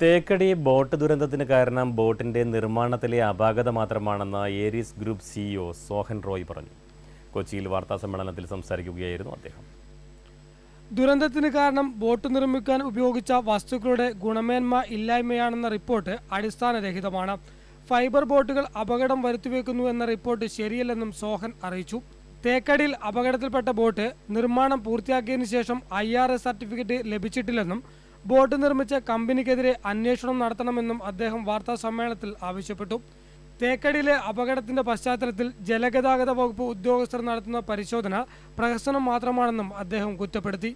Thekkady boat ദുരന്തത്തിന് കാരണം ബോട്ടിന്റെ നിർമ്മാണത്തിലെ അപാകത മാത്രമാണെന്ന് Aries group CEO Sohan Roy പറഞ്ഞു കൊച്ചിയിൽ വാർത്താ സമ്മേളനത്തിൽ സംസാരിക്കുകയായിരുന്നു അദ്ദേഹം ദുരന്തത്തിന് കാരണം ബോട്ട് നിർമ്മിക്കാൻ ഉപയോഗിച്ച വസ്തുക്കളുടെ ഗുണമേന്മ ഇല്ലായ്മയാണെന്ന റിപ്പോർട്ട് അടിസ്ഥാനരഹിതമാണ് ഫൈബർ ബോട്ടുകൾ അപകടം വരുത്തിവെക്കുന്നു എന്ന റിപ്പോർട്ട് ശരിയല്ലെന്നും സോഹൻ അറിയിച്ചു തേക്കടിയിൽ അപകടത്തിൽപ്പെട്ട ബോട്ട് നിർമ്മാണം പൂർത്തിയാക്കിയതിനു ശേഷം ഐ സർട്ടിഫിക്കറ്റ് ലഭിച്ചിട്ടില്ലെന്നും ബോട്ട് നിർമ്മിച്ച കമ്പനിക്കെതിരെ അന്വേഷണം നടത്തണമെന്നും അദ്ദേഹം വാർത്താ സമ്മേളനത്തിൽ ആവശ്യപ്പെട്ടു തേക്കടിയിലെ അപകടത്തിന്റെ പശ്ചാത്തലത്തിൽ ജലഗതാഗത വകുപ്പ് ഉദ്യോഗസ്ഥർ നടത്തുന്ന പരിശോധന പ്രഹസനം മാത്രമാണെന്നും അദ്ദേഹം കുറ്റപ്പെടുത്തി